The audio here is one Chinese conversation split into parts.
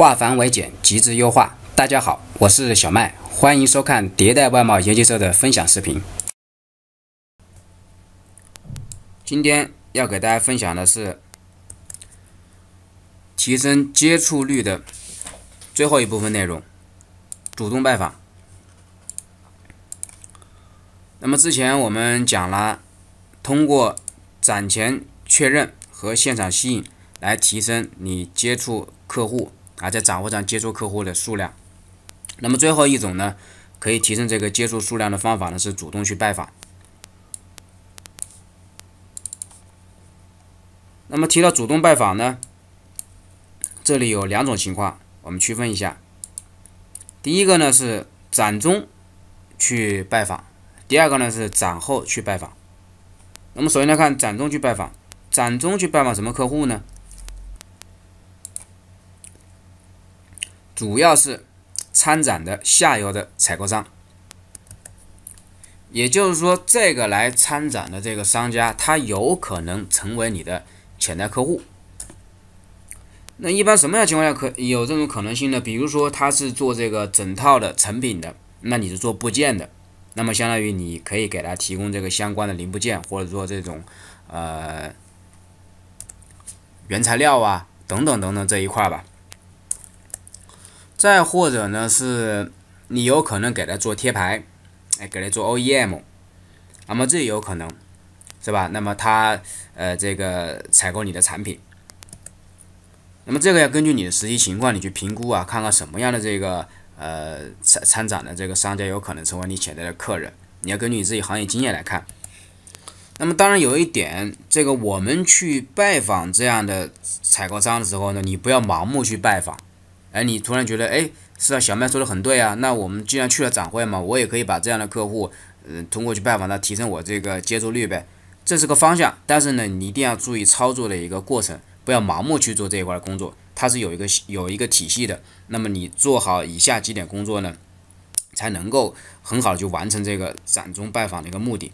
化繁为简，极致优化。大家好，我是小麦，欢迎收看迭代外贸研究社的分享视频。今天要给大家分享的是提升接触率的最后一部分内容——主动拜访。那么之前我们讲了，通过展前确认和现场吸引来提升你接触客户。啊，在展会上接触客户的数量。那么最后一种呢，可以提升这个接触数量的方法呢，是主动去拜访。那么提到主动拜访呢，这里有两种情况，我们区分一下。第一个呢是展中去拜访，第二个呢是展后去拜访。那么首先来看展中去拜访，展中去拜访什么客户呢？主要是参展的下游的采购商，也就是说，这个来参展的这个商家，他有可能成为你的潜在客户。那一般什么样情况下可有这种可能性呢？比如说，他是做这个整套的成品的，那你是做部件的，那么相当于你可以给他提供这个相关的零部件，或者说这种呃原材料啊等等等等这一块吧。再或者呢，是你有可能给他做贴牌，哎，给他做 OEM，那么这也有可能，是吧？那么他呃，这个采购你的产品，那么这个要根据你的实际情况，你去评估啊，看看什么样的这个呃参参展的这个商家有可能成为你潜在的客人，你要根据自己行业经验来看。那么当然有一点，这个我们去拜访这样的采购商的时候呢，你不要盲目去拜访。哎，你突然觉得，哎，是啊，小麦说的很对啊。那我们既然去了展会嘛，我也可以把这样的客户，嗯，通过去拜访他，提升我这个接触率呗。这是个方向，但是呢，你一定要注意操作的一个过程，不要盲目去做这一块工作。它是有一个有一个体系的。那么你做好以下几点工作呢，才能够很好的去完成这个展中拜访的一个目的。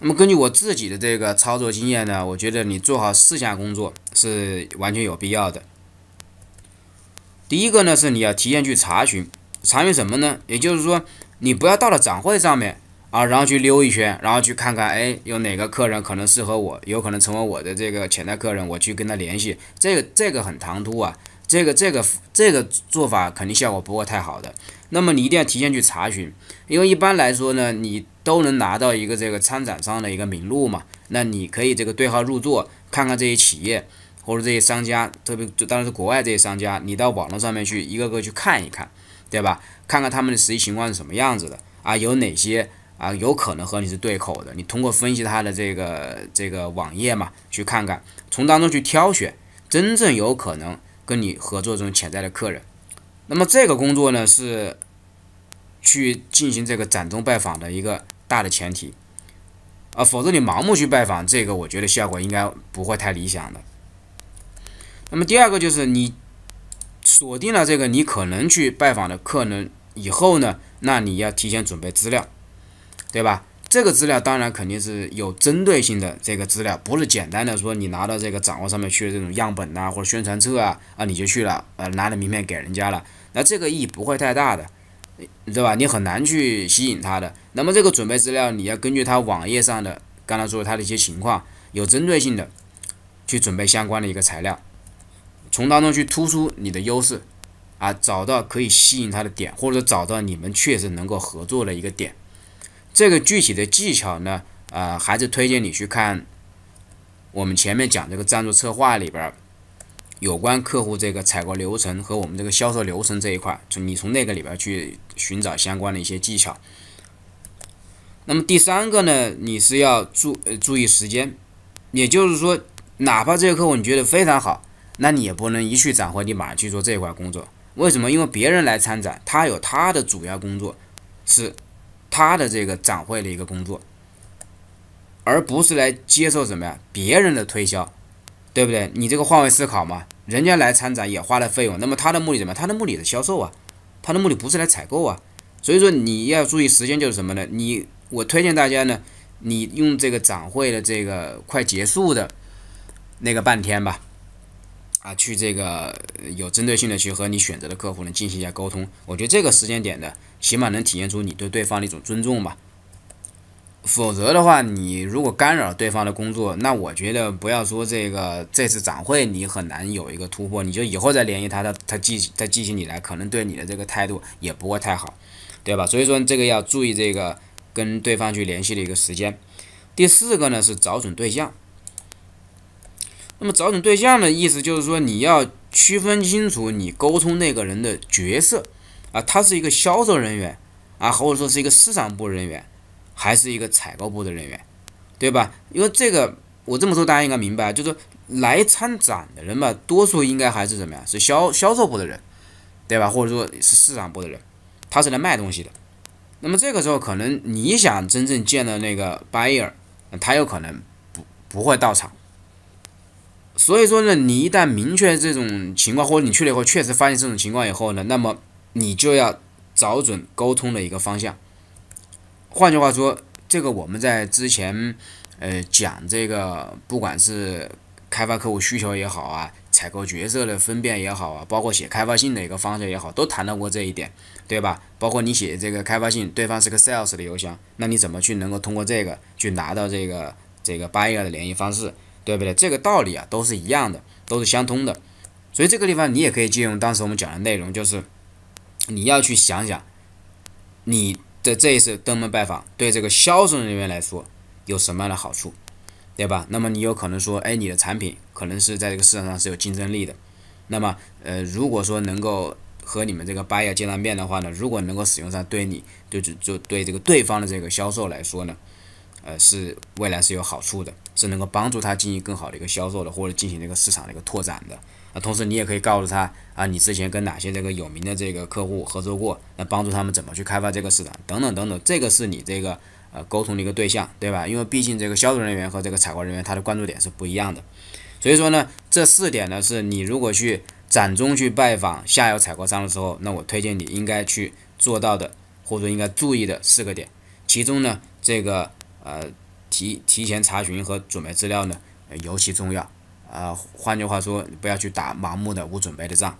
那么根据我自己的这个操作经验呢，我觉得你做好四项工作是完全有必要的。第一个呢是你要提前去查询，查询什么呢？也就是说，你不要到了展会上面啊，然后去溜一圈，然后去看看，哎，有哪个客人可能适合我，有可能成为我的这个潜在客人，我去跟他联系。这个这个很唐突啊，这个这个这个做法肯定效果不会太好的。那么你一定要提前去查询，因为一般来说呢，你都能拿到一个这个参展商的一个名录嘛，那你可以这个对号入座，看看这些企业。或者这些商家，特别就当然是国外这些商家，你到网络上面去一个个去看一看，对吧？看看他们的实际情况是什么样子的啊，有哪些啊，有可能和你是对口的。你通过分析他的这个这个网页嘛，去看看，从当中去挑选真正有可能跟你合作这种潜在的客人。那么这个工作呢，是去进行这个展中拜访的一个大的前提啊，否则你盲目去拜访，这个我觉得效果应该不会太理想的。那么第二个就是你锁定了这个你可能去拜访的客人以后呢，那你要提前准备资料，对吧？这个资料当然肯定是有针对性的，这个资料不是简单的说你拿到这个掌握上面去的这种样本呐或者宣传册啊啊你就去了，呃拿了名片给人家了，那这个意义不会太大的，对吧？你很难去吸引他的。那么这个准备资料你要根据他网页上的刚才说他的一些情况，有针对性的去准备相关的一个材料。从当中去突出你的优势，啊，找到可以吸引他的点，或者找到你们确实能够合作的一个点。这个具体的技巧呢，呃，还是推荐你去看我们前面讲这个赞助策划里边儿有关客户这个采购流程和我们这个销售流程这一块，从你从那个里边去寻找相关的一些技巧。那么第三个呢，你是要注注意时间，也就是说，哪怕这个客户你觉得非常好。那你也不能一去展会，你马去做这一块工作，为什么？因为别人来参展，他有他的主要工作，是他的这个展会的一个工作，而不是来接受什么呀别人的推销，对不对？你这个换位思考嘛，人家来参展也花了费用，那么他的目的什么？他的目的是销售啊，他的目的不是来采购啊，所以说你要注意时间，就是什么呢？你我推荐大家呢，你用这个展会的这个快结束的那个半天吧。啊，去这个有针对性的去和你选择的客户呢进行一下沟通，我觉得这个时间点呢，起码能体现出你对对方的一种尊重吧。否则的话，你如果干扰对方的工作，那我觉得不要说这个这次展会你很难有一个突破，你就以后再联系他，他他记再记起你来，可能对你的这个态度也不会太好，对吧？所以说这个要注意这个跟对方去联系的一个时间。第四个呢是找准对象。那么找准对象的意思就是说，你要区分清楚你沟通那个人的角色啊，他是一个销售人员啊，或者说是一个市场部人员，还是一个采购部的人员，对吧？因为这个我这么说，大家应该明白，就是来参展的人吧，多数应该还是怎么样？是销销售部的人，对吧？或者说是市场部的人，他是来卖东西的。那么这个时候，可能你想真正见到那个 buyer，他有可能不不会到场。所以说呢，你一旦明确这种情况，或者你去了以后确实发现这种情况以后呢，那么你就要找准沟通的一个方向。换句话说，这个我们在之前，呃，讲这个不管是开发客户需求也好啊，采购角色的分辨也好啊，包括写开发信的一个方式也好，都谈到过这一点，对吧？包括你写这个开发信，对方是个 sales 的邮箱，那你怎么去能够通过这个去拿到这个这个 buyer 的联系方式？对不对？这个道理啊，都是一样的，都是相通的。所以这个地方你也可以借用当时我们讲的内容，就是你要去想想，你的这一次登门拜访对这个销售人员来说有什么样的好处，对吧？那么你有可能说，哎，你的产品可能是在这个市场上是有竞争力的。那么，呃，如果说能够和你们这个八月见了面的话呢，如果能够使用上，对你就就就对这个对方的这个销售来说呢。呃，是未来是有好处的，是能够帮助他进行更好的一个销售的，或者进行这个市场的一个拓展的。啊，同时你也可以告诉他啊，你之前跟哪些这个有名的这个客户合作过，那帮助他们怎么去开发这个市场等等等等。这个是你这个呃沟通的一个对象，对吧？因为毕竟这个销售人员和这个采购人员他的关注点是不一样的。所以说呢，这四点呢，是你如果去展中去拜访下游采购商的时候，那我推荐你应该去做到的，或者应该注意的四个点。其中呢，这个。呃，提提前查询和准备资料呢，尤其重要。呃，换句话说，不要去打盲目的无准备的仗。